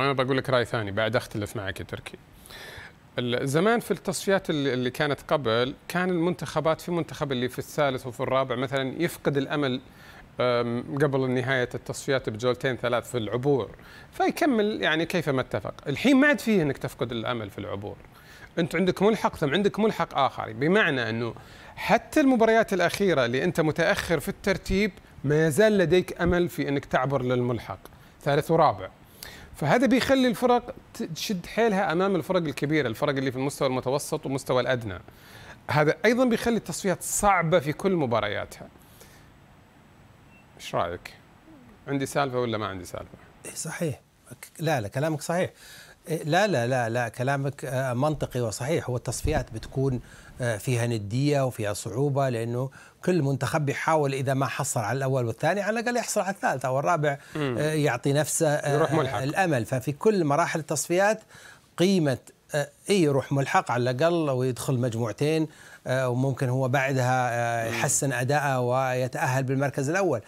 انا بقول لك راي ثاني بعد اختلف معك يا تركي زمان في التصفيات اللي كانت قبل كان المنتخبات في منتخب اللي في الثالث وفي الرابع مثلا يفقد الامل قبل نهاية التصفيات بجولتين ثلاث في العبور فيكمل يعني كيف ما اتفق الحين ما عاد فيه انك تفقد الامل في العبور انت عندك ملحق ثم عندك ملحق اخر بمعنى انه حتى المباريات الاخيره اللي انت متاخر في الترتيب ما يزال لديك امل في انك تعبر للملحق ثالث ورابع فهذا بيخلي الفرق تشد حيلها امام الفرق الكبيره الفرق اللي في المستوى المتوسط ومستوى الادنى هذا ايضا بيخلي التصفيات صعبه في كل مبارياتها ايش رايك عندي سالفه ولا ما عندي سالفه إيه، صحيح لا لا كلامك صحيح لا لا لا لا كلامك آه، منطقي وصحيح هو التصفيات بتكون آه، فيها ندية وفيها صعوبة لأنه كل منتخب يحاول إذا ما حصل على الأول والثاني على الأقل يحصل على الثالث أو الرابع آه، يعطي نفسه الأمل ففي كل مراحل التصفيات قيمة اي يروح ملحق على الاقل ويدخل مجموعتين وممكن هو بعدها يحسن اداءه ويتاهل بالمركز الاول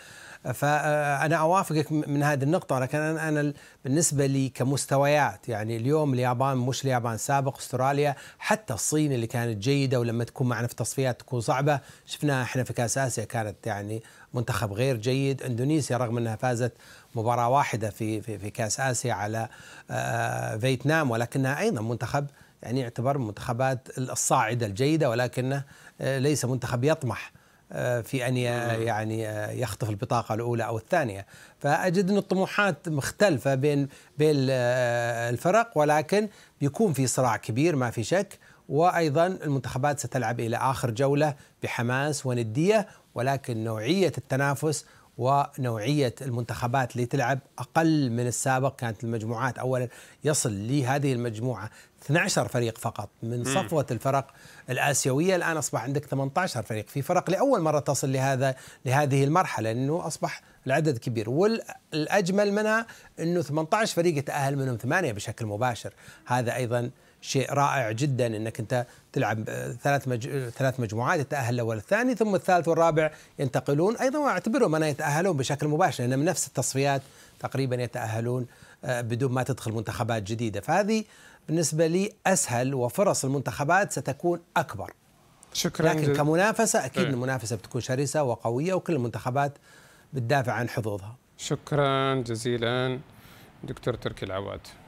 فانا اوافقك من هذه النقطه لكن انا انا بالنسبه لي كمستويات يعني اليوم اليابان مش اليابان سابق استراليا حتى الصين اللي كانت جيده ولما تكون معنا في تصفيات تكون صعبه شفناها احنا في كاس اسيا كانت يعني منتخب غير جيد اندونيسيا رغم انها فازت مباراه واحده في في, في كاس اسيا على آه، فيتنام ولكنها ايضا منتخب يعني يعتبر من المنتخبات الصاعده الجيده ولكنه آه، ليس منتخب يطمح آه، في ان يعني آه، يخطف البطاقه الاولى او الثانيه فاجد ان الطموحات مختلفه بين بين آه، الفرق ولكن بيكون في صراع كبير ما في شك وايضا المنتخبات ستلعب الى اخر جوله بحماس ونديه ولكن نوعيه التنافس ونوعيه المنتخبات اللي تلعب اقل من السابق كانت المجموعات اولا يصل لهذه المجموعه 12 فريق فقط من صفوة الفرق الآسيوية الآن أصبح عندك 18 فريق في فرق لأول مرة تصل لهذا لهذه المرحلة لأنه أصبح العدد كبير والأجمل منها أنه 18 فريق يتأهل منهم ثمانية بشكل مباشر هذا أيضا شيء رائع جدا انك انت تلعب آه، ثلاث مج... آه، ثلاث مجموعات يتاهل الاول الثاني ثم الثالث والرابع ينتقلون ايضا واعتبرهم انا يتاهلون بشكل مباشر لان من نفس التصفيات تقريبا يتاهلون آه، بدون ما تدخل منتخبات جديده فهذه بالنسبة لي أسهل وفرص المنتخبات ستكون أكبر شكرا لكن جد. كمنافسة أكيد أيه. المنافسة بتكون شرسة وقوية وكل المنتخبات بتدافع عن حظوظها شكرا جزيلا دكتور تركي العواد